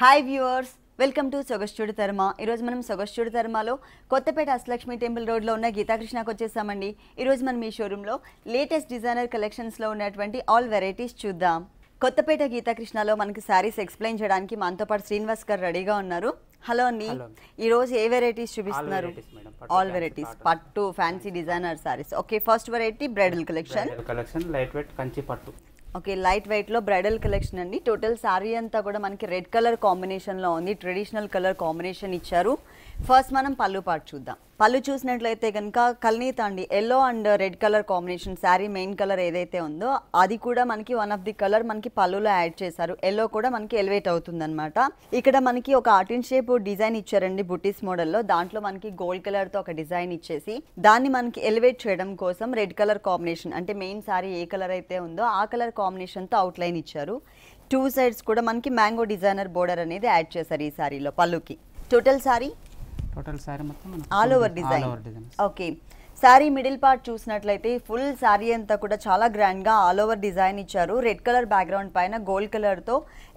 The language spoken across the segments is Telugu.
హాయ్ వ్యూవర్స్ వెల్కమ్ టు సొగస్చుడు ధర్మ ఈరోజు మనం సొగస్చుడు ధర్మలో కొత్తపేట అష్టలక్ష్మి టెంపుల్ రోడ్లో ఉన్న గీతాకృష్ణకు వచ్చేసామండి ఈరోజు మనం ఈ షోరూంలో లేటెస్ట్ డిజైనర్ కలెక్షన్స్లో ఉన్నటువంటి ఆల్ వెరైటీస్ చూద్దాం కొత్తపేట గీతాకృష్ణలో మనకి శారీస్ ఎక్స్ప్లెయిన్ చేయడానికి మనతో పాటు శ్రీనివాస్ గారు రెడీగా ఉన్నారు హలో అండి ఈరోజు ఏ వెరైటీస్ చూపిస్తున్నారు ఆల్ వెరైటీస్ పట్టు fancy designer sarees okay first variety bridal collection collection light weight Kanchi పట్టు ఓకే లైట్ వెయిట్లో బ్రైడల్ కలెక్షన్ అండి టోటల్ శారీ అంతా కూడా మనకి రెడ్ కలర్ కాంబినేషన్లో ఉంది ట్రెడిషనల్ కలర్ కాంబినేషన్ ఇచ్చారు ఫస్ట్ మనం పళ్ళు పాటు చూద్దాం పళ్ళు చూసినట్లయితే కనుక కల్నీత అండి yellow and red colour combination saree main colour ఏదైతే ఉందో అది కూడా మనకి వన్ ఆఫ్ ది కలర్ మనకి పళ్ళులో యాడ్ చేశారు ఎల్లో కూడా మనకి ఎలివేట్ అవుతుందన్నమాట ఇక్కడ మనకి ఒక ఆర్టిన్ షేప్ డిజైన్ ఇచ్చారండి బుటీస్ మోడల్లో దాంట్లో మనకి గోల్డ్ కలర్తో ఒక డిజైన్ ఇచ్చేసి దాన్ని మనకి ఎలివేట్ చేయడం కోసం రెడ్ కలర్ కాంబినేషన్ అంటే మెయిన్ శారీ ఏ కలర్ అయితే ఉందో ఆ కలర్ కాంబినేషన్తో అవుట్లైన్ ఇచ్చారు టూ సైడ్స్ కూడా మనకి మ్యాంగో డిజైనర్ బోర్డర్ అనేది యాడ్ చేశారు ఈ శారీలో పళ్ళుకి టోటల్ శారీ టోటల్ సారీ మొత్తం all over design okay saree middle part చూసినట్లయితే ఫుల్ శారీ అంతా కూడా చాలా గ్రాండ్గా ఆల్ ఓవర్ డిజైన్ ఇచ్చారు రెడ్ కలర్ బ్యాక్గ్రౌండ్ పైన గోల్డ్ కలర్తో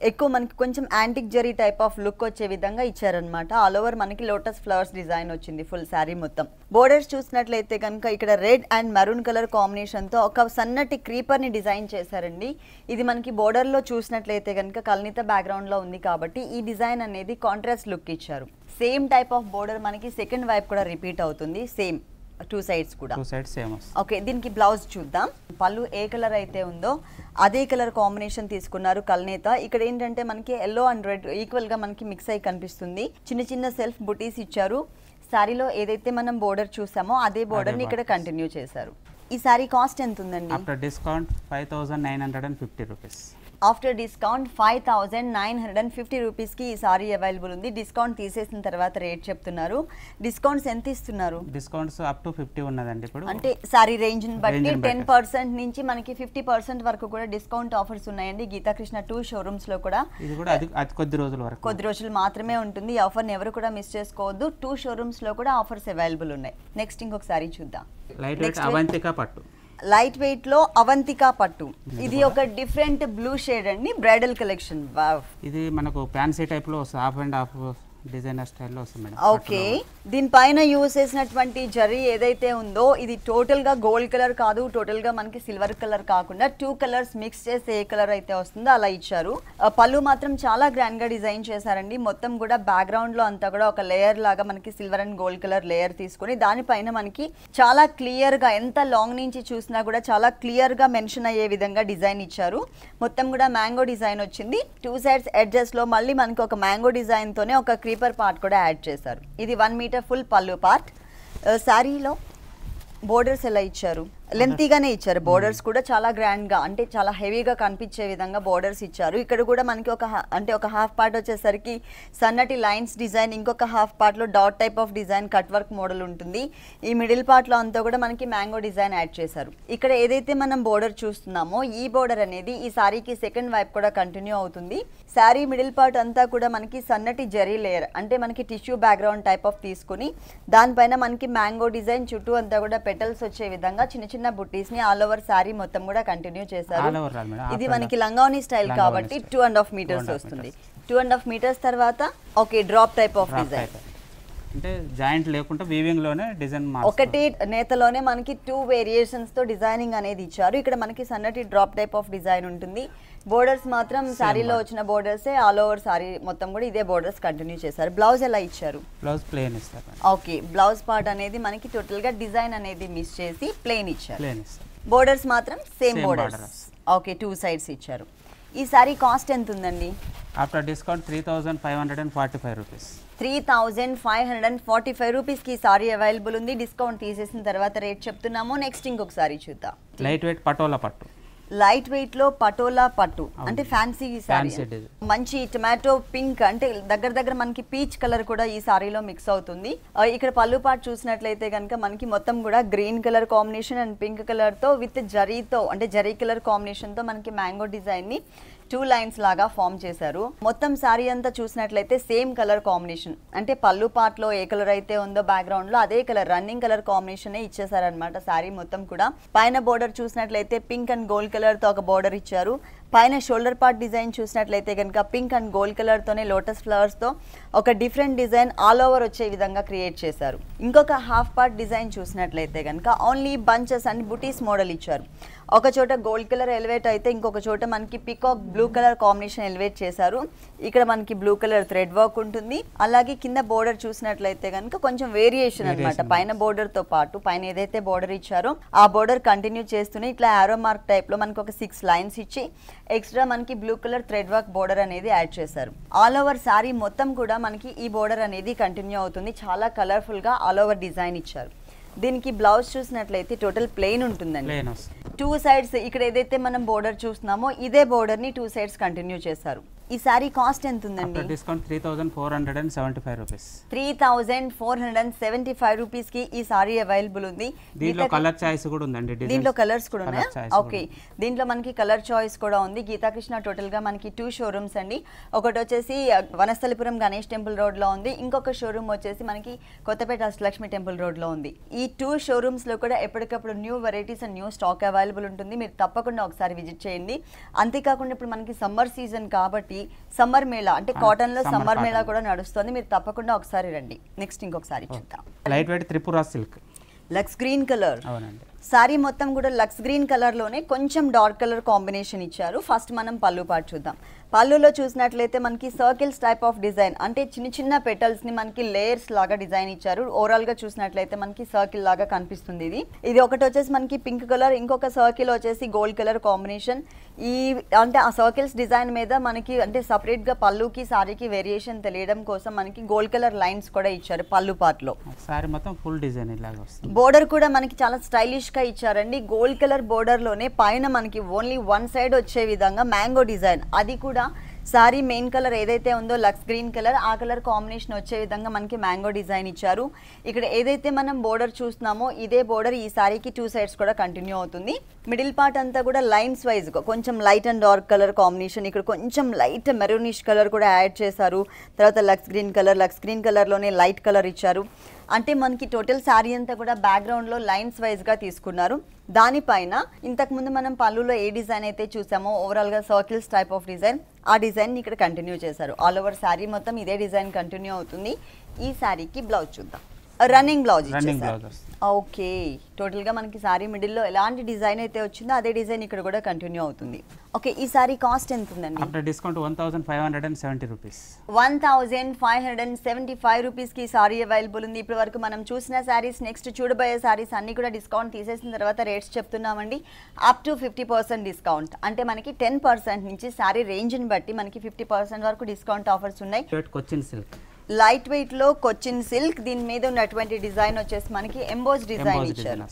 ఎక్కువ మనకి కొంచెం antique zari type of look వచ్చే విధంగా ఇచ్చారనమాట ఆల్ ఓవర్ మనకి లోటస్ ఫ్లవర్స్ డిజైన్ వచ్చింది ఫుల్ శారీ మొత్తం బోర్డర్స్ చూసినట్లయితే కనుక ఇక్కడ రెడ్ అండ్ మరూన్ కలర్ కాంబినేషన్తో ఒక సన్నటి క్రీపర్ని డిజైన్ చేశారండి ఇది మనకి బోర్డర్లో చూసినట్లయితే కనుక కల్నిత బ్యాక్గ్రౌండ్లో ఉంది కాబట్టి ఈ డిజైన్ అనేది కాంట్రాస్ట్ లుక్ ఇచ్చారు సేమ్ టైప్ ఆఫ్ బోర్డర్ మనకి సెకండ్ వైపు కూడా రిపీట్ అవుతుంది సేమ్ టూ సైడ్స్ కూడా టూ సైడ్స్ సేమ్ ఓకే దీనికి బ్లౌజ్ చూద్దాం పళ్ళు ఏ కలర్ అయితే ఉందో అదే కలర్ కాంబినేషన్ తీసుకున్నారు కల్నేత ఇక్కడ ఏంటంటే మనకి ఎల్లో అండ్ రెడ్ ఈక్వల్ గా మనకి మిక్స్ అయి కనిపిస్తుంది చిన్న చిన్న సెల్ఫ్ బుటీస్ ఇచ్చారు శారీలో ఏదైతే మనం బోర్డర్ చూసామో అదే బోర్డర్ ఇక్కడ కంటిన్యూ చేశారు ఈ సారీ కాస్ట్ ఎంత ఉందండి discount five thousand nine hundred and fifty rupees after discount five thousand nine hundred and fifty రూపీస్కి ఈ సారీ అవైలబుల్ ఉంది డిస్కౌంట్ తీసేసిన తర్వాత రేట్ చెప్తున్నారు డిస్కౌంట్స్ ఎంత ఇస్తున్నారు డిస్కౌంట్స్ అప్ టు ఫిఫ్టీ ఉన్నదండి ఇప్పుడు అంటే సారీ రేంజ్ని బట్టి టెన్ పర్సెంట్ నుంచి మనకి ఫిఫ్టీ పర్సెంట్ వరకు కూడా డిస్కౌంట్ ఆఫర్స్ ఉన్నాయండి గీతాకృష్ణ టూ షోరూమ్స్లో కూడా ఇది కూడా అది కొద్ది రోజుల వరకు కొద్ది రోజులు మాత్రమే ఉంటుంది ఈ ఆఫర్ని ఎవరు కూడా మిస్ చేసుకోవద్దు టూ షోరూమ్స్లో కూడా ఆఫర్స్ అవైలబుల్ ఉన్నాయి నెక్స్ట్ ఇంకొకసారి చూద్దాం లైట్ అవంతిక పట్టు లైట్ వెయిట్ లో అవంతికా పట్టు ఇది ఒక డిఫరెంట్ బ్లూ షేడ్ అండి బ్రైడల్ కలెక్షన్ ఇది మనకు ఫ్యాన్సీ టైప్ లో హాఫ్ అండ్ హాఫ్ డిజైనర్ స్టైల్లో వస్తుంది మేడం ఓకే దీనిపైన యూజ్ చేసినటువంటి జరీ ఏదైతే ఉందో ఇది టోటల్గా గోల్డ్ కలర్ కాదు టోటల్గా మనకి సిల్వర్ కలర్ కాకుండా టూ కలర్స్ మిక్స్ చేసి ఏ కలర్ అయితే వస్తుందో అలా ఇచ్చారు పళ్ళు మాత్రం చాలా గ్రాండ్గా డిజైన్ చేశారండి మొత్తం కూడా బ్యాక్గ్రౌండ్లో అంతా కూడా ఒక లేయర్ లాగా మనకి silver and gold colour layer తీసుకుని దానిపైన మనకి చాలా క్లియర్గా ఎంత లాంగ్ నుంచి చూసినా కూడా చాలా క్లియర్గా మెన్షన్ అయ్యే విధంగా డిజైన్ ఇచ్చారు మొత్తం కూడా మ్యాంగో డిజైన్ వచ్చింది టూ సైడ్స్ లో మళ్ళీ మనకి ఒక మ్యాంగో డిజైన్తోనే ఒక క్రీమ్ స్లీపర్ పార్ట్ కూడా యాడ్ చేశారు ఇది one metre full pallu part శారీలో బోర్డర్స్ ఎలా ఇచ్చారు లెంతీగానే uh-huh. ఇచ్చారు బోర్డర్స్ hmm. కూడా చాలా గ్రాండ్ గా అంటే చాలా హెవీగా కనిపించే విధంగా బోర్డర్స్ ఇచ్చారు ఇక్కడ కూడా మనకి ఒక అంటే ఒక హాఫ్ పార్ట్ వచ్చేసరికి సన్నటి లైన్స్ డిజైన్ ఇంకొక హాఫ్ పార్ట్ లో dot type of design cut work model ఉంటుంది ఈ మిడిల్ పార్ట్ లో అంతా కూడా మనకి మ్యాంగో డిజైన్ యాడ్ చేశారు ఇక్కడ ఏదైతే మనం బోర్డర్ చూస్తున్నామో ఈ బోర్డర్ అనేది ఈ సారీకి సెకండ్ వైప్ కూడా కంటిన్యూ అవుతుంది శారీ మిడిల్ పార్ట్ అంతా కూడా మనకి సన్నటి జరీ లేయర్ అంటే మనకి టిష్యూ బ్యాక్గ్రౌండ్ టైప్ ఆఫ్ తీసుకుని దానిపైన మనకి మ్యాంగో డిజైన్ చుట్టూ అంతా కూడా పెటల్స్ వచ్చే విధంగా చిన్న చిన్న బుట్టీస్ ని ఆల్ ఓవర్ సారీ మొత్తం కూడా కంటిన్యూ చేశారు ఇది మనకి లంగావని స్టైల్ కాబట్టి టూ అండ్ హాఫ్ మీటర్స్ వస్తుంది టూ అండ్ హాఫ్ మీటర్స్ తర్వాత okay drop type of design అంటే జాయింట్ లేకుండా వీవింగ్ లోనే డిజైన్ ఒకటి నేతలోనే మనకి టూ వేరియేషన్స్ తో డిజైనింగ్ అనేది ఇచ్చారు ఇక్కడ మనకి సన్నటి డ్రాప్ టైప్ ఆఫ్ డిజైన్ ఉంటుంది బోర్డర్స్ మాత్రం శారీలో వచ్చిన బోర్డర్సే ఆల్ ఓవర్ శారీ మొత్తం కూడా ఇదే బోర్డర్స్ కంటిన్యూ చేశారు బ్లౌజ్ ఎలా ఇచ్చారు బ్లౌజ్ ప్లేన్ ఇస్తారు ఓకే బ్లౌజ్ పార్ట్ అనేది మనకి టోటల్ గా డిజైన్ అనేది మిస్ చేసి ప్లేన్ ఇచ్చారు బోర్డర్స్ మాత్రం same borders okay two sides ఇచ్చారు ఈ సారీ కాస్ట్ ఎంత ఉందండి after discount three thousand five hundred and forty five rupees three thousand five hundred and forty five రూపీస్కి సారీ అవైలబుల్ ఉంది డిస్కౌంట్ తీసేసిన తర్వాత రేట్ చెప్తున్నాము నెక్స్ట్ ఇంకొక సారీ చూద్దాం లైట్ వెయిట్ పటోలా పట్టు లైట్ వెయిట్ లో పటోలా పట్టు అంటే ఫ్యాన్సీ సారీ మంచి టొమాటో పింక్ అంటే దగ్గర దగ్గర మనకి పీచ్ కలర్ కూడా ఈ సారీలో మిక్స్ అవుతుంది ఇక్కడ పళ్ళు పాటు చూసినట్లయితే కనుక మనకి మొత్తం కూడా green colour combination and pink colour తో విత్ జరీతో అంటే జరీ కలర్ కాంబినేషన్ తో మనకి మ్యాంగో డిజైన్ ని టూ లైన్స్ లాగా ఫామ్ చేశారు మొత్తం శారీ అంతా చూసినట్లయితే సేమ్ కలర్ కాంబినేషన్ అంటే పళ్ళు పార్ట్లో ఏ కలర్ అయితే ఉందో బ్యాక్గ్రౌండ్ లో అదే కలర్ రన్నింగ్ కలర్ కాంబినేషనే ఇచ్చేసారనమాట శారీ మొత్తం కూడా పైన బోర్డర్ చూసినట్లయితే పింక్ అండ్ గోల్డ్ కలర్ తో ఒక బోర్డర్ ఇచ్చారు పైన షోల్డర్ పార్ట్ డిజైన్ చూసినట్లయితే కనుక పింక్ అండ్ గోల్డ్ కలర్ తోనే లోటస్ ఫ్లవర్స్ తో ఒక డిఫరెంట్ డిజైన్ ఆల్ ఓవర్ వచ్చే విధంగా క్రియేట్ చేశారు ఇంకొక హాఫ్ పార్ట్ డిజైన్ చూసినట్లయితే కనుక ఓన్లీ బంచెస్ అండ్ బుటీస్ మోడల్ ఇచ్చారు ఒక చోట గోల్డ్ కలర్ ఎలివేట్ అయితే ఇంకొక చోట మనకి peacock blue colour combination elevate చేశారు ఇక్కడ మనకి బ్లూ కలర్ థ్రెడ్ వర్క్ ఉంటుంది అలాగే కింద బోర్డర్ చూసినట్లయితే కనుక కొంచెం వేరియేషన్ అనమాట పైన బోర్డర్ తో పాటు పైన ఏదైతే బోర్డర్ ఇచ్చారో ఆ బోర్డర్ కంటిన్యూ చేస్తూనే ఇట్లా ఆరో మార్క్ టైప్ లో మనకి ఒక సిక్స్ లైన్స్ ఇచ్చి ఎక్స్ట్రా మనకి blue colour thread work border అనేది యాడ్ చేశారు ఆల్ ఓవర్ సారీ మొత్తం కూడా మనకి ఈ బోర్డర్ అనేది కంటిన్యూ అవుతుంది చాలా కలర్ఫుల్ గా ఆల్ ఓవర్ డిజైన్ ఇచ్చారు దీనికి బ్లౌజ్ చూసినట్లయితే టోటల్ ప్లెయిన్ ఉంటుందండి టూ సైడ్స్ ఇక్కడ ఏదైతే మనం బోర్డర్ చూస్తున్నామో ఇదే ని టూ సైడ్స్ కంటిన్యూ చేశారు ఈ సారీ కాస్ట్ ఎంత ఉందండి discount three thousand four hundred and seventy five rupees three thousand four hundred and seventy five rupees కి ఈ సారీ అవైలబుల్ ఉంది దీంట్లో కలర్ చాయిస్ కూడా ఉందండి దీంట్లో కలర్స్ కూడా ఉన్నాయి ఓకే దీంట్లో మనకి కలర్ చాయిస్ కూడా ఉంది గీతాకృష్ణ టోటల్ గా మనకి టూ షోరూమ్స్ అండి ఒకటి వచ్చేసి వనస్థలిపురం గణేష్ టెంపుల్ రోడ్ లో ఉంది ఇంకొక షోరూమ్ వచ్చేసి మనకి కొత్తపేట అష్టలక్ష్మి టెంపుల్ రోడ్ లో ఉంది ఈ టూ షోరూమ్స్ లో కూడా ఎప్పటికప్పుడు new varieties and new stock available ఉంటుంది మీరు తప్పకుండా ఒకసారి విజిట్ చేయండి అంతేకాకుండా ఇప్పుడు మనకి సమ్మర్ సీజన్ కాబట్టి కలిపి సమ్మర్ మేళా అంటే కాటన్ లో సమ్మర్ మేళా కూడా నడుస్తుంది మీరు తప్పకుండా ఒకసారి రండి నెక్స్ట్ ఇంకొకసారి చూద్దాం light weight Tripura silk lux green colour sari మొత్తం కూడా లక్స్ గ్రీన్ కలర్లోనే కొంచెం డార్క్ కలర్ కాంబినేషన్ ఇచ్చారు ఫస్ట్ మనం పళ్ళు పాటు చూద్దాం పళ్ళులో చూసినట్లయితే మనకి సర్కిల్స్ టైప్ ఆఫ్ డిజైన్ అంటే చిన్న చిన్న పెటల్స్ ని మనకి లేయర్స్ లాగా డిజైన్ ఇచ్చారు ఓవరాల్ గా చూసినట్లయితే మనకి సర్కిల్ లాగా కనిపిస్తుంది ఇది ఇది ఒకటి వచ్చేసి మనకి పింక్ కలర్ ఇంకొక సర్కిల్ వచ్చేసి గోల్డ్ కలర్ కాంబినేషన్ ఈ అంటే ఆ సర్కిల్స్ డిజైన్ మీద మనకి అంటే గా పళ్ళుకి సారీకి వేరియేషన్ తెలియడం కోసం మనకి గోల్డ్ కలర్ లైన్స్ కూడా ఇచ్చారు పళ్ళు పార్ట్లో లో ఫుల్ డిజైన్ బోర్డర్ కూడా మనకి చాలా స్టైలిష్ గా ఇచ్చారండి గోల్డ్ కలర్ బోర్డర్ లోనే పైన మనకి ఓన్లీ వన్ సైడ్ వచ్చే విధంగా మ్యాంగో డిజైన్ అది కూడా సారీ మెయిన్ కలర్ ఏదైతే ఉందో లక్స్ గ్రీన్ కలర్ ఆ కలర్ కాంబినేషన్ వచ్చే విధంగా మనకి మ్యాంగో డిజైన్ ఇచ్చారు ఇక్కడ ఏదైతే మనం బోర్డర్ చూస్తున్నామో ఇదే బోర్డర్ ఈ సారీకి టూ సైడ్స్ కూడా కంటిన్యూ అవుతుంది మిడిల్ పార్ట్ అంతా కూడా లైన్స్ వైజ్ కొంచెం light and dark colour combination ఇక్కడ కొంచెం లైట్ మెరూనిష్ కలర్ కూడా యాడ్ చేశారు తర్వాత lux green colour lux green కలర్లోనే లైట్ కలర్ ఇచ్చారు అంటే మనకి టోటల్ శారీ అంతా కూడా బ్యాక్గ్రౌండ్లో లైన్స్ వైజ్గా తీసుకున్నారు దానిపైన ఇంతకుముందు మనం పళ్ళులో ఏ డిజైన్ అయితే చూసామో ఓవరాల్గా సర్కిల్స్ టైప్ ఆఫ్ డిజైన్ ఆ డిజైన్ ఇక్కడ కంటిన్యూ చేశారు ఆల్ ఓవర్ శారీ మొత్తం ఇదే డిజైన్ కంటిన్యూ అవుతుంది ఈ శారీకి బ్లౌజ్ చూద్దాం running blouse running blouse okay మనకి సారీ మిడిల్లో ఎలాంటి డిజైన్ అయితే వచ్చిందో అదే డిజైన్ ఇక్కడ కూడా కంటిన్యూ అవుతుంది ఓకే ఈ సారీ కాస్ట్ ఎంత ఉందండి ఆఫ్టర్ డిస్కౌంట్ 1570 రూపీస్ 1575 రూపీస్ కి సారీ అవైలబుల్ ఉంది ఇప్పటి వరకు మనం చూసిన సారీస్ నెక్స్ట్ చూడబోయే సారీస్ అన్ని కూడా డిస్కౌంట్ తీసేసిన తర్వాత రేట్స్ చెప్తున్నామండి అప్ టు 50% డిస్కౌంట్ అంటే మనకి 10% నుంచి సారీ రేంజ్ ని బట్టి మనకి 50% వరకు డిస్కౌంట్ ఆఫర్స్ ఉన్నాయి shirt Cochin silk light weight లో కొచ్చిన్ సిల్క్ దీని మీద ఉన్నటువంటి డిజైన్ వచ్చేసి మనకి ఎంబోజ్ డిజైన్ ఇచ్చారు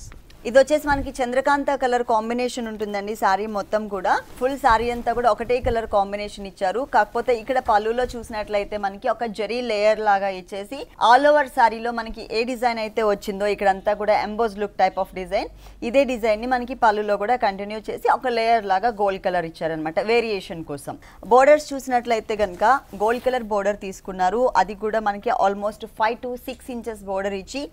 ఇది వచ్చేసి మనకి చంద్రకాంత కలర్ కాంబినేషన్ ఉంటుందండి సారీ మొత్తం కూడా ఫుల్ సారీ అంతా కూడా ఒకటే కలర్ కాంబినేషన్ ఇచ్చారు కాకపోతే ఇక్కడ పళ్ళులో చూసినట్లయితే మనకి ఒక జరీ లేయర్ లాగా ఇచ్చేసి ఆల్ ఓవర్ సారీలో మనకి ఏ డిజైన్ అయితే వచ్చిందో అంతా కూడా emboss look type of design ఇదే డిజైన్ ని మనకి పళ్ళులో కూడా కంటిన్యూ చేసి ఒక లేయర్ లాగా గోల్డ్ కలర్ ఇచ్చారనమాట వేరియేషన్ కోసం బోర్డర్స్ చూసినట్లయితే కనుక గోల్డ్ కలర్ బోర్డర్ తీసుకున్నారు అది కూడా మనకి almost five to six inches border ఇచ్చి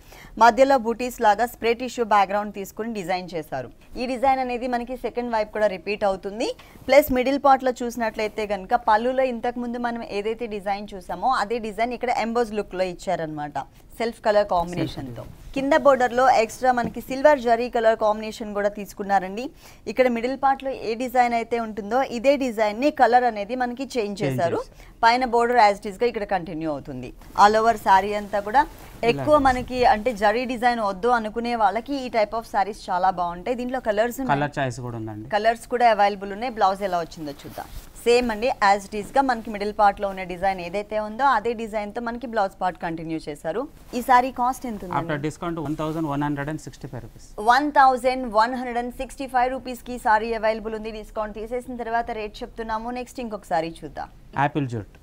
మధ్యలో బూటీస్ లాగా స్ప్రే టిష్యూ బ్యాక్గ్రౌండ్ తీసుకుని డిజైన్ చేశారు ఈ డిజైన్ అనేది మనకి సెకండ్ వైప్ కూడా రిపీట్ అవుతుంది ప్లస్ మిడిల్ పార్ట్లో చూసినట్లయితే కనుక పళ్ళులో ఇంతకుముందు మనం ఏదైతే డిజైన్ చూసామో అదే డిజైన్ ఇక్కడ ఎంబోజ్ లుక్లో ఇచ్చారనమాట సెల్ఫ్ కలర్ కాంబినేషన్ తో కింద బోర్డర్ లో ఎక్స్ట్రా మనకి సిల్వర్ జరీ కలర్ కాంబినేషన్ కూడా తీసుకున్నారండి ఇక్కడ మిడిల్ పార్ట్ లో ఏ డిజైన్ అయితే ఉంటుందో ఇదే డిజైన్ ని కలర్ అనేది మనకి చేంజ్ చేశారు పైన బోర్డర్ యాజ్ గా ఇక్కడ కంటిన్యూ అవుతుంది ఆల్ ఓవర్ శారీ అంతా కూడా ఎక్కువ మనకి అంటే జరీ డిజైన్ వద్దు అనుకునే వాళ్ళకి ఈ టైప్ ఆఫ్ శారీస్ చాలా బాగుంటాయి దీంట్లో కలర్స్ కలర్ చాయిస్ కూడా ఉందండి కలర్స్ కూడా అవైలబుల్ ఉన్నాయి బ్లౌజ్ ఎలా వచ్చిందో చూద్దాం సేమ్ అండి యాజ్ ఇట్ ఈస్గా మనకి మిడిల్ పార్ట్లో ఉన్న డిజైన్ ఏదైతే ఉందో అదే డిజైన్తో మనకి బ్లౌజ్ పార్ట్ కంటిన్యూ చేశారు ఈ సారీ కాస్ట్ ఎంత ఉంది after discount 1165 rupees sixty five కి సారీ అవైలబుల్ ఉంది డిస్కౌంట్ తీసేసిన తర్వాత రేట్ చెప్తున్నాము నెక్స్ట్ ఇంకొక సారీ చూద్దాం apple jute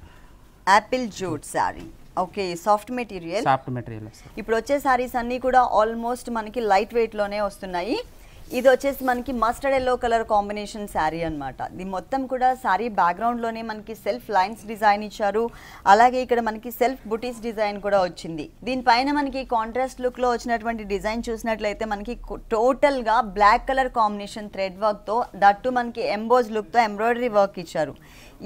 apple jute sari okay soft material soft material ఇప్పుడు వచ్చే సారీస్ అన్నీ కూడా ఆల్మోస్ట్ మనకి లైట్ వెయిట్లోనే వస్తున్నాయి ఇది వచ్చేసి మనకి mustard yellow colour combination sari అనమాట ఇది మొత్తం కూడా శారీ బ్యాక్గ్రౌండ్లోనే మనకి సెల్ఫ్ లైన్స్ డిజైన్ ఇచ్చారు అలాగే ఇక్కడ మనకి సెల్ఫ్ బుటీస్ డిజైన్ కూడా వచ్చింది దీనిపైన మనకి కాంట్రాస్ట్ లుక్లో వచ్చినటువంటి డిజైన్ చూసినట్లయితే మనకి టోటల్గా బ్లాక్ కలర్ కాంబినేషన్ థ్రెడ్ వర్క్తో దట్టు మనకి ఎంబోజ్ లుక్తో ఎంబ్రాయిడరీ వర్క్ ఇచ్చారు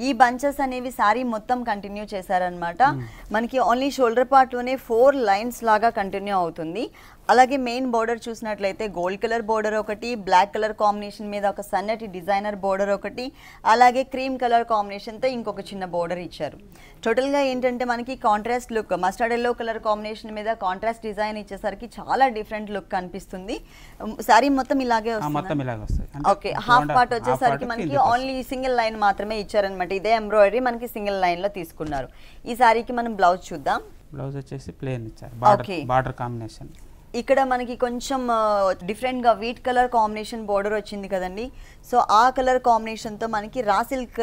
ఈ బంచెస్ అనేవి సారీ మొత్తం కంటిన్యూ చేశారనమాట మనకి ఓన్లీ షోల్డర్ పార్ట్లోనే ఫోర్ లైన్స్ లాగా కంటిన్యూ అవుతుంది అలాగే మెయిన్ బోర్డర్ చూసినట్లయితే గోల్డ్ కలర్ బోర్డర్ ఒకటి బ్లాక్ కలర్ కాంబినేషన్ మీద ఒక సన్నటి డిజైనర్ బోర్డర్ ఒకటి అలాగే క్రీమ్ కలర్ కాంబినేషన్తో ఇంకొక చిన్న బోర్డర్ ఇచ్చారు టోటల్గా ఏంటంటే మనకి contrast look mustard yellow colour combination మీద కాంట్రాస్ట్ డిజైన్ ఇచ్చేసరికి చాలా డిఫరెంట్ లుక్ కనిపిస్తుంది సారీ మొత్తం ఇలాగే వస్తుంది ఓకే హాఫ్ పార్ట్ వచ్చేసరికి మనకి ఓన్లీ సింగిల్ లైన్ మాత్రమే ఇచ్చారనమాట అనమాట ఇదే ఎంబ్రాయిడరీ మనకి సింగిల్ లైన్ లో తీసుకున్నారు ఈ సారీకి మనం బ్లౌజ్ చూద్దాం బ్లౌజ్ వచ్చేసి ప్లేన్ ఇచ్చారు బార్డర్ కాంబినేషన్ ఇక్కడ మనకి కొంచెం డిఫరెంట్ గా వీట్ కలర్ కాంబినేషన్ బోర్డర్ వచ్చింది కదండి సో ఆ కలర్ కాంబినేషన్ తో మనకి రా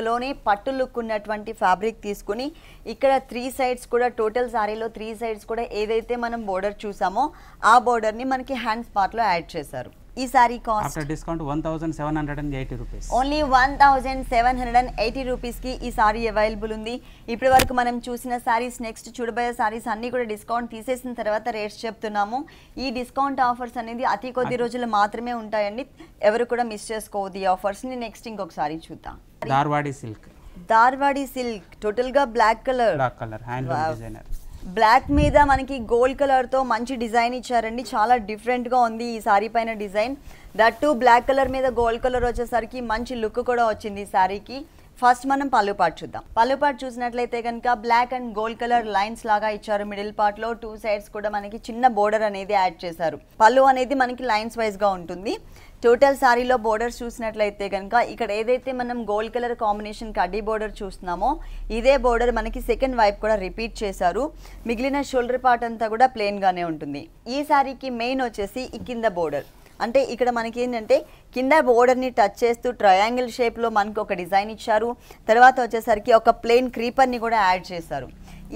లోనే పట్టు లుక్ ఉన్నటువంటి ఫ్యాబ్రిక్ తీసుకుని ఇక్కడ త్రీ సైడ్స్ కూడా టోటల్ సారీలో త్రీ సైడ్స్ కూడా ఏదైతే మనం బోర్డర్ చూసామో ఆ బోర్డర్ ని మనకి హ్యాండ్స్ లో యాడ్ చేశారు ఈ sari cost after discount 1780 rupees only 1780 rupees కి ఈ సారీ అవైలబుల్ ఉంది ఇప్పటి వరకు మనం చూసిన సారీస్ నెక్స్ట్ చూడబోయే సారీస్ అన్ని కూడా డిస్కౌంట్ తీసేసిన తర్వాత రేట్స్ చెప్తున్నాము ఈ డిస్కౌంట్ ఆఫర్స్ అనేది అతి కొద్ది రోజులు మాత్రమే ఉంటాయండి ఎవరు కూడా మిస్ చేసుకోవద్దు ఈ ఆఫర్స్ ని నెక్స్ట్ ఇంకొకసారి చూద్దాం Dharwadi silk Dharwadi silk total గా black colour black colour hand designer black మీద మనకి గోల్డ్ కలర్తో మంచి డిజైన్ ఇచ్చారండి చాలా డిఫరెంట్గా ఉంది ఈ శారీ పైన design that to black colour మీద గోల్డ్ కలర్ వచ్చేసరికి మంచి లుక్ కూడా వచ్చింది ఈ శారీకి ఫస్ట్ మనం పళ్ళు పార్ట్ చూద్దాం పళ్ళు పార్ట్ చూసినట్లయితే కనుక black and gold colour lines లాగా ఇచ్చారు మిడిల్ పార్ట్ లో టూ సైడ్స్ కూడా మనకి చిన్న బోర్డర్ అనేది యాడ్ చేశారు పళ్ళు అనేది మనకి లైన్స్ వైజ్ గా ఉంటుంది టోటల్ సారీలో బోర్డర్స్ చూసినట్లయితే కనుక ఇక్కడ ఏదైతే మనం గోల్డ్ కలర్ కాంబినేషన్ కడ్డీ బోర్డర్ చూస్తున్నామో ఇదే బోర్డర్ మనకి సెకండ్ వైప్ కూడా రిపీట్ చేశారు మిగిలిన షోల్డర్ పార్ట్ అంతా కూడా ప్లెయిన్గానే ఉంటుంది ఈ శారీకి మెయిన్ వచ్చేసి ఈ కింద బోర్డర్ అంటే ఇక్కడ మనకి ఏంటంటే కింద బోర్డర్ని టచ్ చేస్తూ ట్రయాంగిల్ షేప్లో మనకు ఒక డిజైన్ ఇచ్చారు తర్వాత వచ్చేసరికి ఒక ప్లెయిన్ క్రీపర్ని కూడా యాడ్ చేశారు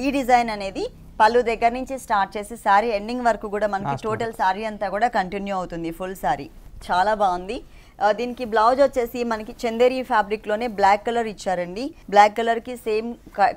ఈ డిజైన్ అనేది పళ్ళు దగ్గర నుంచి స్టార్ట్ చేసి శారీ ఎండింగ్ వరకు కూడా మనకి టోటల్ సారీ అంతా కూడా కంటిన్యూ అవుతుంది ఫుల్ సారీ చాలా బాగుంది దీనికి బ్లౌజ్ వచ్చేసి మనకి చందేరి ఫ్యాబ్రిక్లోనే బ్లాక్ కలర్ ఇచ్చారండి బ్లాక్ కలర్కి సేమ్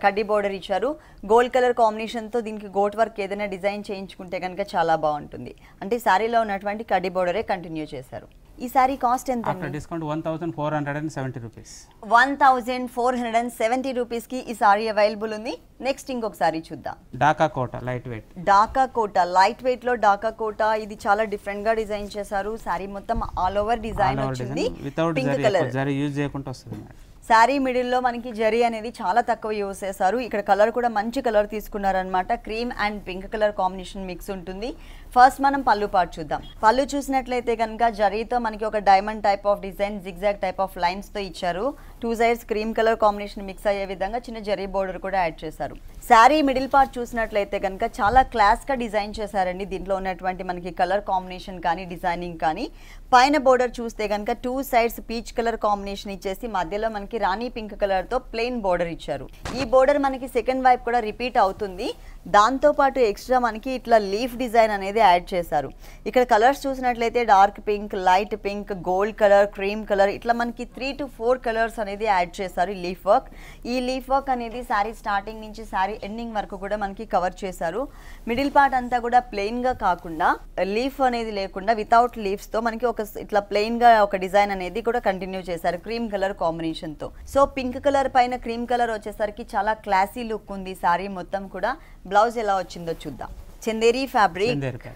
కడ్డీ బోర్డర్ ఇచ్చారు గోల్డ్ కలర్ కాంబినేషన్తో దీనికి గోట్ వర్క్ ఏదైనా డిజైన్ చేయించుకుంటే కనుక చాలా బాగుంటుంది అంటే శారీలో ఉన్నటువంటి కడ్డీ బోర్డరే కంటిన్యూ చేశారు ఈ సారీ కాస్ట్ ఎంత ఆఫ్టర్ డిస్కౌంట్ 1470 రూపీస్ 1470 రూపీస్ కి ఈ సారీ అవైలబుల్ ఉంది నెక్స్ట్ ఇంకొక సారీ చూద్దాం Dhaka Kota light weight Dhaka Kota light weight లో డాకా కోట ఇది చాలా డిఫరెంట్ గా డిజైన్ చేశారు సారీ మొత్తం ఆల్ ఓవర్ డిజైన్ వచ్చింది without pink colour zari use చేయకుండా వస్తుంది శారీ మిడిల్లో మనకి జరీ అనేది చాలా తక్కువ యూస్ చేశారు ఇక్కడ కలర్ కూడా మంచి కలర్ తీసుకున్నారనమాట cream and pink colour combination mix ఉంటుంది ఫస్ట్ మనం పళ్ళు పాటు చూద్దాం పళ్ళు చూసినట్లయితే కనుక జరీతో మనకి ఒక diamond type of design zigzag type of లైన్స్తో ఇచ్చారు two sides cream colour combination mix అయ్యే విధంగా చిన్న జరీ బోర్డర్ కూడా యాడ్ చేశారు శారీ మిడిల్ పార్ట్ చూసినట్లయితే కనుక చాలా క్లాస్గా డిజైన్ చేశారండి దీంట్లో ఉన్నటువంటి మనకి కలర్ కాంబినేషన్ కానీ డిజైనింగ్ కానీ పైన బోర్డర్ చూస్తే కనుక two sides peach colour combination ఇచ్చేసి మధ్యలో మనకి రాణి పింక్ కలర్తో ప్లెయిన్ బోర్డర్ ఇచ్చారు ఈ బోర్డర్ మనకి సెకండ్ వైప్ కూడా రిపీట్ అవుతుంది దాంతోపాటు ఎక్స్ట్రా మనకి ఇట్లా లీఫ్ డిజైన్ అనేది యాడ్ చేశారు ఇక్కడ కలర్స్ చూసినట్లయితే dark pink light pink gold colour cream colour ఇట్లా మనకి త్రీ టు ఫోర్ కలర్స్ అనేది యాడ్ చేశారు ఈ లీఫ్ వర్క్ ఈ లీఫ్ వర్క్ అనేది శారీ స్టార్టింగ్ నుంచి శారీ ఎండింగ్ వరకు కూడా మనకి కవర్ చేశారు మిడిల్ పార్ట్ అంతా కూడా ప్లెయిన్గా కాకుండా లీఫ్ అనేది లేకుండా వితౌట్ లీవ్స్తో మనకి ఒక ఇట్లా ప్లెయిన్గా ఒక డిజైన్ అనేది కూడా కంటిన్యూ చేశారు క్రీమ్ కలర్ కాంబినేషన్తో సో పింక్ కలర్ పైన క్రీమ్ కలర్ వచ్చేసరికి చాలా క్లాసీ లుక్ ఉంది శారీ మొత్తం కూడా బ్లౌజ్ ఎలా వచ్చిందో చూద్దాం చందేరి ఫ్యాబ్రిక్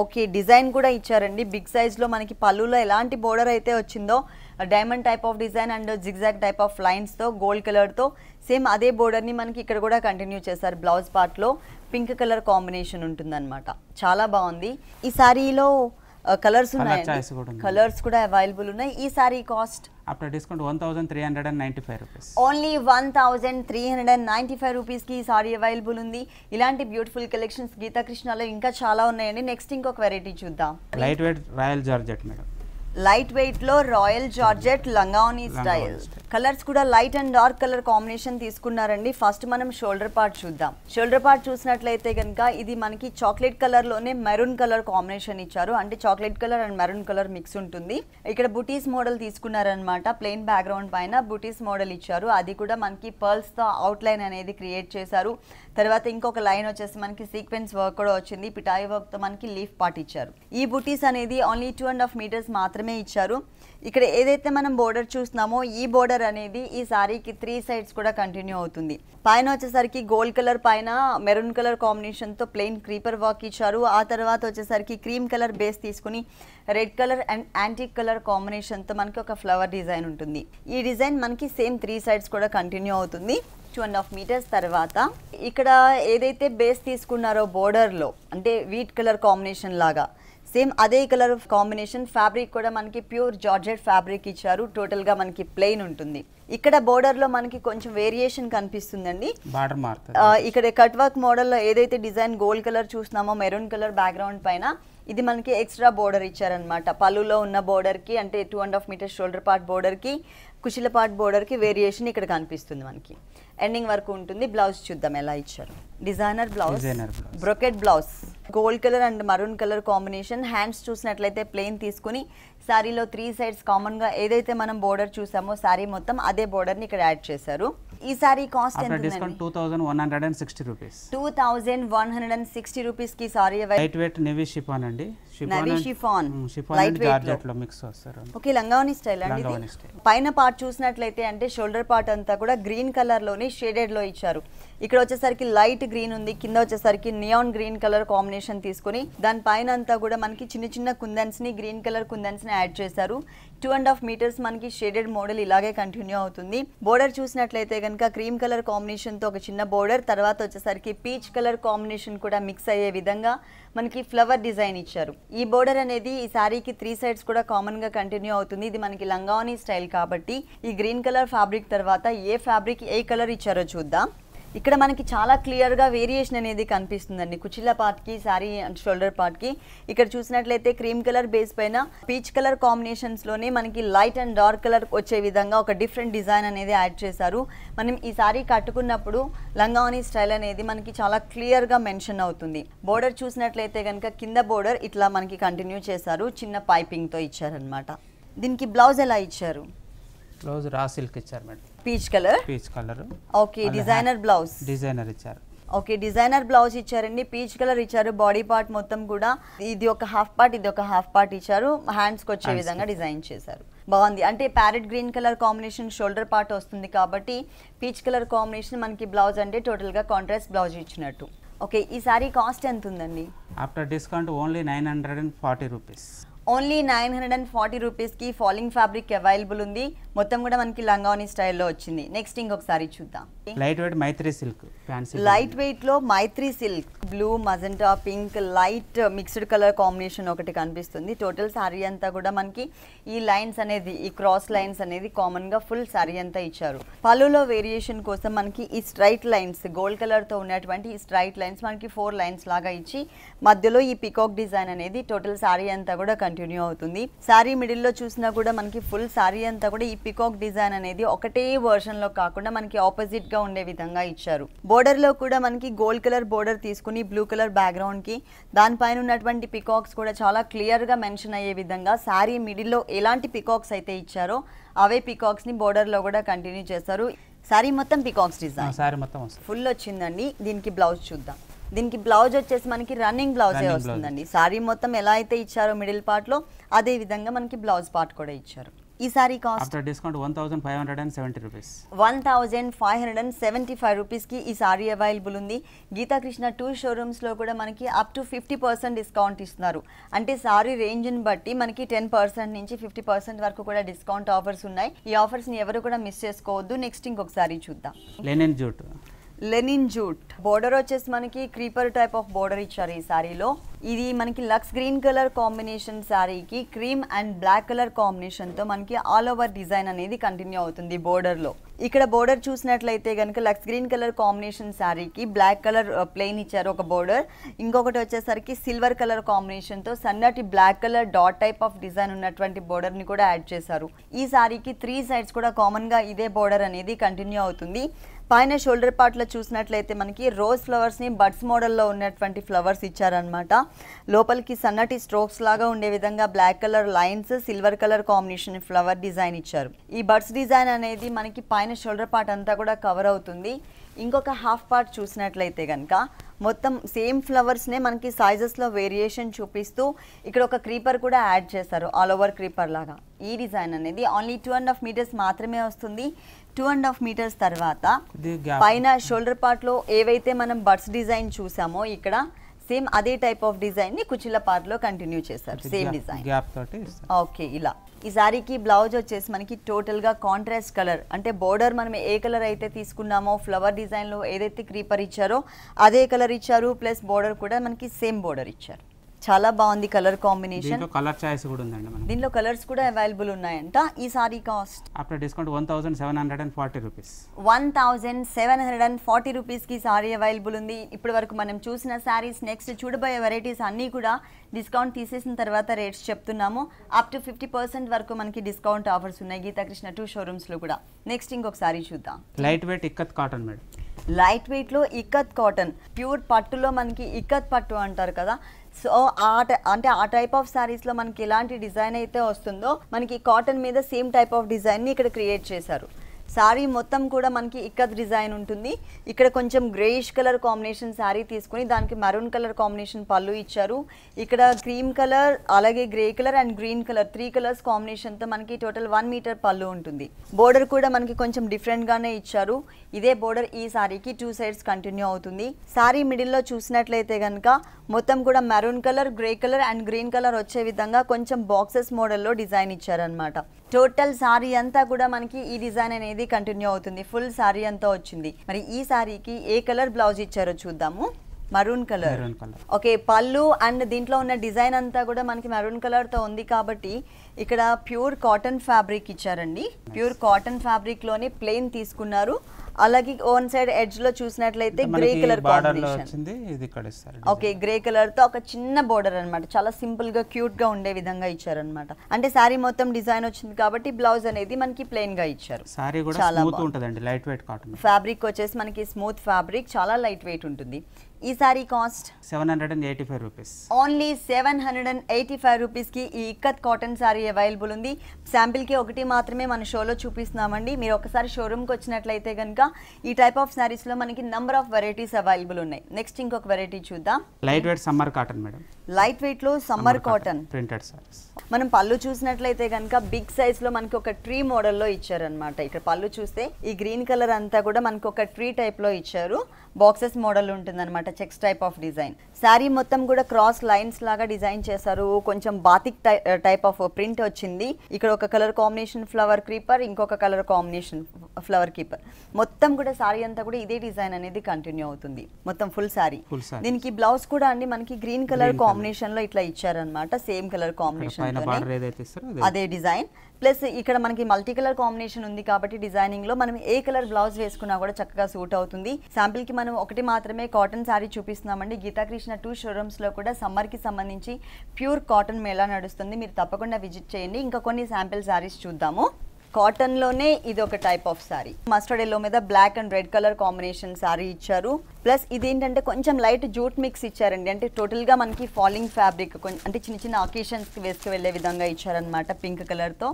ఓకే డిజైన్ కూడా ఇచ్చారండి బిగ్ సైజ్లో మనకి పళ్ళులో ఎలాంటి బోర్డర్ అయితే వచ్చిందో diamond type of design and zigzag type of లైన్స్తో గోల్డ్ కలర్తో సేమ్ అదే బోర్డర్ని మనకి ఇక్కడ కూడా కంటిన్యూ చేశారు బ్లౌజ్ పార్ట్లో పింక్ కలర్ కాంబినేషన్ ఉంటుందన్నమాట చాలా బాగుంది ఈ శారీలో కలర్స్ ఉన్నాయి కలర్స్ కూడా అవైలబుల్ ఉన్నాయి ఈ sari cost after discount one thousand three hundred and ninety five rupees only one thousand three hundred and ninety five రూపీస్కి ఈ సారీ అవైలబుల్ ఉంది ఇలాంటి బ్యూటిఫుల్ కలెక్షన్స్ గీతాకృష్ణలో ఇంకా చాలా ఉన్నాయండి నెక్స్ట్ ఇంకొక వెరైటీ చూద్దాం light weight royal georgette madam light weight లో రాయల్ జార్జెట్ లంగావని స్టైల్ కలర్స్ కూడా light and dark colour combination తీసుకున్నారండి ఫస్ట్ మనం షోల్డర్ పార్ట్ చూద్దాం షోల్డర్ పార్ట్ చూసినట్లయితే కనుక ఇది మనకి చాక్లెట్ కలర్ లోనే మెరూన్ కలర్ కాంబినేషన్ ఇచ్చారు అంటే chocolate colour and maroon colour mix ఉంటుంది ఇక్కడ బుటీస్ మోడల్ తీసుకున్నారనమాట ప్లెయిన్ బ్యాక్గ్రౌండ్ పైన బుటీస్ మోడల్ ఇచ్చారు అది కూడా మనకి పర్ల్స్ తో అవుట్ లైన్ అనేది క్రియేట్ చేశారు తర్వాత ఇంకొక లైన్ వచ్చేసి మనకి సీక్వెన్స్ వర్క్ కూడా వచ్చింది పిటాయి వర్క్ తో మనకి లీఫ్ పార్ట్ ఇచ్చారు ఈ బుటీస్ అనేది only two and half metres మాత్రమే మాత్రమే ఇచ్చారు ఇక్కడ ఏదైతే మనం బోర్డర్ చూస్తున్నామో ఈ బోర్డర్ అనేది ఈ సారీకి త్రీ సైడ్స్ కూడా కంటిన్యూ అవుతుంది పైన వచ్చేసరికి గోల్డ్ కలర్ పైన మెరూన్ కలర్ కాంబినేషన్తో ప్లెయిన్ క్రీపర్ వర్క్ ఇచ్చారు ఆ తర్వాత వచ్చేసరికి క్రీమ్ కలర్ బేస్ తీసుకుని red colour and antique colour కాంబినేషన్తో మనకి ఒక ఫ్లవర్ డిజైన్ ఉంటుంది ఈ డిజైన్ మనకి సేమ్ త్రీ సైడ్స్ కూడా కంటిన్యూ అవుతుంది టూ అండ్ హాఫ్ మీటర్స్ తర్వాత ఇక్కడ ఏదైతే బేస్ తీసుకున్నారో బోర్డర్లో అంటే వీట్ కలర్ కాంబినేషన్ లాగా సేమ్ అదే కలర్ కాంబినేషన్ ఫ్యాబ్రిక్ కూడా మనకి ప్యూర్ జార్జెట్ ఫ్యాబ్రిక్ ఇచ్చారు టోటల్ గా మనకి ప్లెయిన్ ఉంటుంది ఇక్కడ బోర్డర్ లో మనకి కొంచెం వేరియేషన్ కనిపిస్తుందండి బార్డర్ ఇక్కడ కట్ వర్క్ లో ఏదైతే డిజైన్ గోల్డ్ కలర్ చూస్తున్నామో మెరూన్ కలర్ బ్యాక్గ్రౌండ్ పైన ఇది మనకి ఎక్స్ట్రా బోర్డర్ ఇచ్చారనమాట పలులో ఉన్న బోర్డర్ కి అంటే two and half metre shoulder part border కి కుషిల పార్ట్ కి వేరియేషన్ ఇక్కడ కనిపిస్తుంది మనకి ఎండింగ్ వరకు ఉంటుంది బ్లౌజ్ చూద్దాం ఎలా ఇచ్చారు designer blouse brocade blouse gold colour and maroon colour combination hands చూసినట్లయితే ప్లెయిన్ తీసుకుని శారీలో త్రీ సైడ్స్ కామన్గా ఏదైతే మనం బోర్డర్ చూసామో శారీ మొత్తం అదే బోర్డర్ని ఇక్కడ యాడ్ చేశారు ఈ సారీ కాస్ట్ ఎంత డిస్కౌంట్ 2160 రూపీస్ 2160 రూపీస్ కి sari light weight navy chiffon అండి నెవీ షిఫాన్ షిఫాన్ జార్జెట్ లో మిక్స్ వస్తారు ఓకే లంగావని స్టైల్ అండి ఇది పైన పార్ట్ చూసినట్లయితే అంటే షోల్డర్ పార్ట్ అంతా కూడా గ్రీన్ కలర్ లోని షేడెడ్ లో ఇచ్చారు ఇక్కడ వచ్చేసరికి లైట్ గ్రీన్ ఉంది కింద వచ్చేసరికి నియాన్ గ్రీన్ కలర్ కాంబినేషన్ తీసుకుని దాని పైన అంతా కూడా మనకి చిన్న చిన్న కుందన్స్ని గ్రీన్ కలర్ కుందన్స్ని యాడ్ చేశారు టూ అండ్ హాఫ్ మీటర్స్ మనకి షేడెడ్ మోడల్ ఇలాగే కంటిన్యూ అవుతుంది బోర్డర్ చూసినట్లయితే కనుక క్రీమ్ కలర్ కాంబినేషన్తో ఒక చిన్న బోర్డర్ తర్వాత వచ్చేసరికి పీచ్ కలర్ కాంబినేషన్ కూడా మిక్స్ అయ్యే విధంగా మనకి ఫ్లవర్ డిజైన్ ఇచ్చారు ఈ బోర్డర్ అనేది ఈ శారీకి త్రీ సైడ్స్ కూడా కామన్గా కంటిన్యూ అవుతుంది ఇది మనకి లంగావని స్టైల్ కాబట్టి ఈ గ్రీన్ కలర్ ఫ్యాబ్రిక్ తర్వాత ఏ ఫ్యాబ్రిక్ ఏ కలర్ ఇచ్చారో చూద్దాం ఇక్కడ మనకి చాలా క్లియర్గా వేరియేషన్ అనేది కనిపిస్తుందండి కుచిల పార్ట్కి శారీ అండ్ షోల్డర్ పార్ట్కి ఇక్కడ చూసినట్లయితే క్రీమ్ కలర్ బేస్ పైన పీచ్ కలర్ కాంబినేషన్స్లోనే మనకి లైట్ అండ్ డార్క్ కలర్ వచ్చే విధంగా ఒక డిఫరెంట్ డిజైన్ అనేది యాడ్ చేశారు మనం ఈ శారీ కట్టుకున్నప్పుడు లంగావని స్టైల్ అనేది మనకి చాలా క్లియర్గా మెన్షన్ అవుతుంది బోర్డర్ చూసినట్లయితే కనుక కింద బోర్డర్ ఇట్లా మనకి కంటిన్యూ చేశారు చిన్న పైపింగ్తో ఇచ్చారనమాట దీనికి బ్లౌజ్ ఎలా ఇచ్చారు బ్లౌజ్ రా సిల్క్ ఇచ్చారు madam peach colour peach colour okay designer blouse designer ఇచ్చారు ఓకే డిజైనర్ బ్లౌజ్ ఇచ్చారండి పీచ్ కలర్ ఇచ్చారు బాడీ పార్ట్ మొత్తం కూడా ఇది ఒక హాఫ్ పార్ట్ ఇది ఒక హాఫ్ పార్ట్ ఇచ్చారు హ్యాండ్స్కి వచ్చే విధంగా డిజైన్ చేశారు బాగుంది అంటే parrot green colour combination shoulder part వస్తుంది కాబట్టి పీచ్ కలర్ కాంబినేషన్ మనకి బ్లౌజ్ అంటే టోటల్గా కాంట్రాస్ట్ బ్లౌజ్ ఇచ్చినట్టు ఓకే ఈ సారీ కాస్ట్ ఎంత ఉందండి after discount only nine hundred and forty rupees only nine hundred and forty రూపీస్కి ఫాలింగ్ ఫ్యాబ్రిక్ అవైలబుల్ ఉంది మొత్తం కూడా మనకి లంగాని స్టైల్లో వచ్చింది నెక్స్ట్ ఇంకొకసారి చూద్దాం light weight Maitri silk light weight లో Maitri silk blue magenta pink light mixed colour combination ఒకటి కనిపిస్తుంది టోటల్ శారీ అంతా కూడా మనకి ఈ లైన్స్ అనేది ఈ క్రాస్ లైన్స్ అనేది కామన్ గా ఫుల్ శారీ అంతా ఇచ్చారు పలులో వేరియేషన్ కోసం మనకి ఈ స్ట్రైట్ లైన్స్ గోల్డ్ కలర్ తో ఉన్నటువంటి ఈ స్ట్రైట్ లైన్స్ మనకి ఫోర్ లైన్స్ లాగా ఇచ్చి మధ్యలో ఈ పికాక్ డిజైన్ అనేది టోటల్ శారీ అంతా కూడా కంటిన్యూ కంటిన్యూ అవుతుంది శారీ మిడిల్లో చూసినా కూడా మనకి ఫుల్ శారీ అంతా కూడా ఈ పికాక్ డిజైన్ అనేది ఒకటే లో కాకుండా మనకి ఆపోజిట్ గా ఉండే విధంగా ఇచ్చారు బోర్డర్ లో కూడా మనకి గోల్డ్ కలర్ బోర్డర్ తీసుకుని బ్లూ కలర్ కి దానిపైన ఉన్నటువంటి పికాక్స్ కూడా చాలా క్లియర్ గా మెన్షన్ అయ్యే విధంగా శారీ మిడిల్లో ఎలాంటి పికాక్స్ అయితే ఇచ్చారో అవే ని బోర్డర్ లో కూడా కంటిన్యూ చేస్తారు శారీ మొత్తం పికాక్స్ డిజైన్ మొత్తం ఫుల్ వచ్చిందండి దీనికి బ్లౌజ్ చూద్దాం దీనికి బ్లౌజ్ వచ్చేసి మనకి రన్నింగ్ బ్లౌజే వస్తుందండి సారీ మొత్తం ఎలా అయితే ఇచ్చారో మిడిల్ పార్ట్ లో అదే విధంగా మనకి బ్లౌజ్ పార్ట్ కూడా ఇచ్చారు ఈ sari cost discount one thousand five hundred and seventy rupees one thousand five hundred and seventy five రూపీస్కి ఈ సారీ అవైలబుల్ ఉంది గీతాకృష్ణ టూ షోరూమ్స్లో కూడా మనకి up to fifty percent discount ఇస్తున్నారు అంటే సారీ రేంజ్ని బట్టి మనకి టెన్ పర్సెంట్ నుంచి ఫిఫ్టీ పర్సెంట్ వరకు కూడా డిస్కౌంట్ ఆఫర్స్ ఉన్నాయి ఈ ఆఫర్స్ని ఎవరు కూడా మిస్ చేసుకోవద్దు నెక్స్ట్ ఇంకొకసారి చూద్దాం జూట్ లెనిన్ జూట్ బోర్డర్ వచ్చేసి మనకి క్రీపర్ టైప్ ఆఫ్ బోర్డర్ ఇచ్చారు ఈ శారీలో ఇది మనకి లక్స్ గ్రీన్ కలర్ కాంబినేషన్ శారీకి cream and black colour combination తో మనకి ఆల్ ఓవర్ డిజైన్ అనేది కంటిన్యూ అవుతుంది బోర్డర్ లో ఇక్కడ బోర్డర్ చూసినట్లయితే కనుక లక్స్ గ్రీన్ కలర్ కాంబినేషన్ శారీకి బ్లాక్ కలర్ ప్లెయిన్ ఇచ్చారు ఒక బోర్డర్ ఇంకొకటి వచ్చేసరికి సిల్వర్ కలర్ కాంబినేషన్ తో సన్నటి black colour dot type of design ఉన్నటువంటి బోర్డర్ ని కూడా యాడ్ చేశారు ఈ శారీకి త్రీ సైడ్స్ కూడా కామన్ గా ఇదే బోర్డర్ అనేది కంటిన్యూ అవుతుంది పైన షోల్డర్ పార్ట్లో చూసినట్లయితే మనకి రోజ్ ఫ్లవర్స్ని బడ్స్ మోడల్లో ఉన్నటువంటి ఫ్లవర్స్ ఇచ్చారనమాట లోపలికి సన్నటి స్ట్రోక్స్ లాగా ఉండే విధంగా black colour lines silver colour combination flower design ఇచ్చారు ఈ బడ్స్ డిజైన్ అనేది మనకి పైన షోల్డర్ పార్ట్ అంతా కూడా కవర్ అవుతుంది ఇంకొక హాఫ్ పార్ట్ చూసినట్లయితే కనుక మొత్తం సేమ్ ఫ్లవర్స్నే మనకి సైజెస్లో వేరియేషన్ చూపిస్తూ ఇక్కడ ఒక క్రీపర్ కూడా యాడ్ చేశారు ఆల్ ఓవర్ క్రీపర్ లాగా ఈ డిజైన్ అనేది only two and half metres మాత్రమే వస్తుంది టూ అండ్ హాఫ్ మీటర్స్ తర్వాత పైన షోల్డర్ పార్ట్ లో ఏవైతే మనం బర్డ్స్ డిజైన్ చూసామో ఇక్కడ సేమ్ అదే టైప్ ఆఫ్ డిజైన్ ని కుచ్చిల పార్ట్ లో కంటిన్యూ చేస్తారు సేమ్ డిజైన్ ఓకే ఇలా ఈ సారీకి బ్లౌజ్ వచ్చేసి మనకి టోటల్ గా కాంట్రాస్ట్ కలర్ అంటే బోర్డర్ మనం ఏ కలర్ అయితే తీసుకున్నామో ఫ్లవర్ డిజైన్ లో ఏదైతే క్రీపర్ ఇచ్చారో అదే కలర్ ఇచ్చారు ప్లస్ బోర్డర్ కూడా మనకి సేమ్ బోర్డర్ ఇచ్చారు చాలా బాగుంది కలర్ కాంబినేషన్ కలర్ చాయిస్ కూడా ఉందండి దీనిలో కలర్స్ కూడా అవైలబుల్ ఉన్నాయంట ఈ sari cost after discount one thousand seven hundred and forty rupees one thousand seven hundred and forty రూపీస్కి సారీ అవైలబుల్ ఉంది ఇప్పటి వరకు మనం చూసిన సారీస్ నెక్స్ట్ చూడబోయే వెరైటీస్ అన్నీ కూడా డిస్కౌంట్ తీసేసిన తర్వాత రేట్స్ చెప్తున్నాము అప్ టు ఫిఫ్టీ పర్సెంట్ వరకు మనకి డిస్కౌంట్ ఆఫర్స్ ఉన్నాయి గీతాకృష్ణ టూ షోరూమ్స్లో కూడా నెక్స్ట్ ఇంకొక సారీ చూద్దాం light weight ikat cotton madam light వెయిట్లో ఇక్కత్ కాటన్ ప్యూర్ పట్టులో మనకి ఇక్కత్ పట్టు అంటారు కదా సో ఆ అంటే ఆ టైప్ ఆఫ్ సారీస్ లో మనకి ఎలాంటి డిజైన్ అయితే వస్తుందో మనకి కాటన్ మీద సేమ్ టైప్ ఆఫ్ డిజైన్ ని ఇక్కడ క్రియేట్ చేశారు సారీ మొత్తం కూడా మనకి ఇక్కత్ డిజైన్ ఉంటుంది ఇక్కడ కొంచెం గ్రేయిష్ కలర్ కాంబినేషన్ సారీ తీసుకుని దానికి మరూన్ కలర్ కాంబినేషన్ పళ్ళు ఇచ్చారు ఇక్కడ క్రీమ్ కలర్ అలాగే grey colour and green colour three colours కాంబినేషన్తో మనకి టోటల్ వన్ మీటర్ పళ్ళు ఉంటుంది బోర్డర్ కూడా మనకి కొంచెం డిఫరెంట్గానే ఇచ్చారు ఇదే బోర్డర్ ఈ సారీకి టూ సైడ్స్ కంటిన్యూ అవుతుంది సారీ మిడిల్లో చూసినట్లయితే కనుక మొత్తం కూడా maroon colour grey colour and green colour వచ్చే విధంగా కొంచెం బాక్సెస్ మోడల్లో డిజైన్ ఇచ్చారనమాట టోటల్ సారీ అంతా కూడా మనకి ఈ డిజైన్ అనేది కంటిన్యూ అవుతుంది ఫుల్ సారీ అంతా వచ్చింది మరి ఈ సారీకి ఏ కలర్ బ్లౌజ్ ఇచ్చారో చూద్దాము మరూన్ కలర్ ఓకే పళ్ళు అండ్ దీంట్లో ఉన్న డిజైన్ అంతా కూడా మనకి మరూన్ కలర్తో ఉంది కాబట్టి ఇక్కడ ప్యూర్ కాటన్ ఫ్యాబ్రిక్ ఇచ్చారండి ప్యూర్ కాటన్ ఫ్యాబ్రిక్లోనే ప్లెయిన్ తీసుకున్నారు అలాగే ఓన్ సైడ్ ఎడ్జ్ లో చూసినట్లయితే grey colour okay grey colour తో ఒక చిన్న బోర్డర్ అనమాట చాలా సింపుల్ గా క్యూట్ గా ఉండే విధంగా ఇచ్చారు అనమాట అంటే సారీ మొత్తం డిజైన్ వచ్చింది కాబట్టి బ్లౌజ్ అనేది మనకి ప్లెయిన్ గా ఇచ్చారు సారీ కూడా స్మూత్ ఫ్యాబ్రిక్ వచ్చేసి మనకి స్మూత్ ఫ్యాబ్రిక్ చాలా లైట్ వెయిట్ ఉంటుంది ఈ sari cost seven hundred and eighty five rupees only seven hundred and eighty five రూపీస్కి ఈ ఇక్కత్ కాటన్ సారీ అవైలబుల్ ఉంది శాంపిల్కి ఒకటి మాత్రమే మన షోలో చూపిస్తున్నామండి మీరు ఒకసారి షోరూమ్కి వచ్చినట్లయితే కనుక ఈ టైప్ ఆఫ్ లో మనకి నంబర్ ఆఫ్ వెరైటీస్ అవైలబుల్ ఉన్నాయి నెక్స్ట్ ఇంకొక వెరైటీ చూద్దాం light weight summer cotton madam light weight లో సమ్మర్ కాటన్ ప్రింటెడ్ సారీస్ మనం పళ్ళు చూసినట్లయితే కనుక బిగ్ సైజ్ లో మనకి ఒక ట్రీ మోడల్ లో అనమాట ఇక్కడ పళ్ళు చూస్తే ఈ గ్రీన్ కలర్ అంతా కూడా మనకి ఒక ట్రీ టైప్ లో ఇచ్చారు బాక్సెస్ మోడల్ ఉంటుందన్నమాట checks type of design sari మొత్తం కూడా క్రాస్ లైన్స్ లాగా డిజైన్ చేశారు కొంచెం బాతిక్ టైప్ ఆఫ్ ప్రింట్ వచ్చింది ఇక్కడ ఒక కలర్ కాంబినేషన్ ఫ్లవర్ క్రీపర్ ఇంకొక కలర్ కాంబినేషన్ ఫ్లవర్ కీపర్ మొత్తం కూడా సారీ అంతా కూడా ఇదే డిజైన్ అనేది కంటిన్యూ అవుతుంది మొత్తం ఫుల్ సారీ దీనికి బ్లౌజ్ కూడా అండి మనకి గ్రీన్ కలర్ కాంబినేషన్ లో ఇట్లా ఇచ్చారనమాట సేమ్ కలర్ కాంబినేషన్ అదే డిజైన్ ప్లస్ ఇక్కడ మనకి మల్టీ కలర్ కాంబినేషన్ ఉంది కాబట్టి డిజైనింగ్ లో మనం ఏ కలర్ బ్లౌజ్ వేసుకున్నా కూడా చక్కగా సూట్ అవుతుంది శాంపిల్ కి మనం ఒకటి మాత్రమే కాటన్ శారీ చూపిస్తున్నామండి గీతాకృష్ణ టూ షోరూమ్స్ లో కూడా సమ్మర్ కి సంబంధించి ప్యూర్ కాటన్ మేళా నడుస్తుంది మీరు తప్పకుండా విజిట్ చేయండి ఇంకా కొన్ని శాంపిల్ శారీస్ చూద్దాము కాటన్లోనే ఇది ఒక type of sari mustard yellow మీద black and red colour combination sari ఇచ్చారు ప్లస్ ఇదేంటంటే కొంచెం లైట్ జూట్ మిక్స్ ఇచ్చారండి అంటే టోటల్గా మనకి ఫాలింగ్ ఫ్యాబ్రిక్ అంటే చిన్న చిన్న అకేషన్స్కి వేసుకు వెళ్ళే విధంగా ఇచ్చారనమాట పింక్ కలర్తో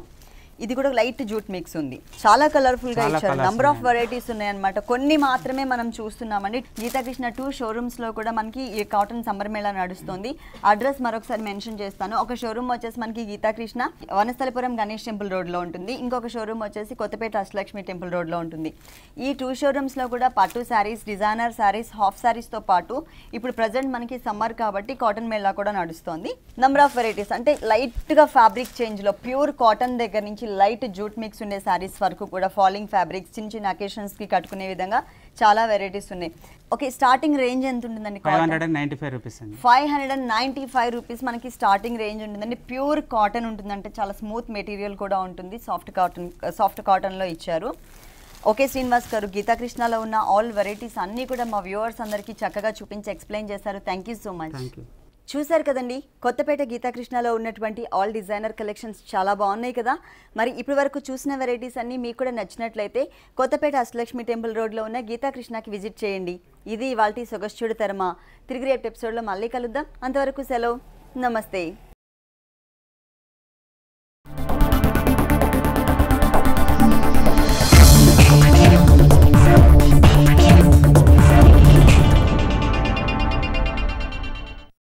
ఇది కూడా లైట్ జూట్ మిక్స్ ఉంది చాలా కలర్ఫుల్ గా ఇచ్చారు నంబర్ ఆఫ్ వెరైటీస్ ఉన్నాయన్నమాట కొన్ని మాత్రమే మనం చూస్తున్నామండి గీతాకృష్ణ టూ షోరూమ్స్ లో కూడా మనకి ఈ కాటన్ సమ్మర్ మేళా నడుస్తుంది అడ్రస్ మరొకసారి మెన్షన్ చేస్తాను ఒక షోరూమ్ వచ్చేసి మనకి గీతాకృష్ణ వనస్థలపురం గణేష్ టెంపుల్ రోడ్ లో ఉంటుంది ఇంకొక షోరూమ్ వచ్చేసి కొత్తపేట అష్టలక్ష్మి టెంపుల్ రోడ్ లో ఉంటుంది ఈ టూ షోరూమ్స్ లో కూడా పట్టు శారీస్ డిజైనర్ శారీస్ హాఫ్ శారీస్ తో పాటు ఇప్పుడు ప్రజెంట్ మనకి సమ్మర్ కాబట్టి కాటన్ మేళా కూడా నడుస్తుంది నంబర్ ఆఫ్ వెరైటీస్ అంటే లైట్ గా ఫ్యాబ్రిక్ చేంజ్ లో ప్యూర్ కాటన్ దగ్గర నుంచి నుంచి లైట్ జూట్ మిక్స్ ఉండే శారీస్ వరకు కూడా ఫాలింగ్ ఫ్యాబ్రిక్స్ చిన్న చిన్న అకేషన్స్కి కట్టుకునే విధంగా చాలా వెరైటీస్ ఉన్నాయి ఓకే స్టార్టింగ్ రేంజ్ ఎంత ఉంటుందండి five hundred and ninety five rupees five hundred and ninety five rupees మనకి స్టార్టింగ్ రేంజ్ ఉంటుందండి ప్యూర్ కాటన్ ఉంటుందంటే చాలా స్మూత్ మెటీరియల్ కూడా ఉంటుంది సాఫ్ట్ కాటన్ సాఫ్ట్ కాటన్లో ఇచ్చారు ఓకే శ్రీనివాస్ గారు గీతాకృష్ణలో ఉన్న ఆల్ వెరైటీస్ అన్నీ కూడా మా వ్యూవర్స్ అందరికీ చక్కగా చూపించి ఎక్స్ప్లెయిన్ చేశారు థ్యాంక్ యూ సో మచ్ చూశారు కదండి కొత్తపేట గీతాకృష్ణలో ఉన్నటువంటి ఆల్ డిజైనర్ కలెక్షన్స్ చాలా బాగున్నాయి కదా మరి ఇప్పటి వరకు చూసిన వెరైటీస్ అన్నీ మీకు కూడా నచ్చినట్లయితే కొత్తపేట అష్టలక్ష్మి టెంపుల్ రోడ్లో ఉన్న గీతాకృష్ణకి విజిట్ చేయండి ఇది ఇవాళ సొగస్చుడు తరమా తిరిగి రేపు ఎపిసోడ్లో మళ్ళీ కలుద్దాం అంతవరకు సెలవు నమస్తే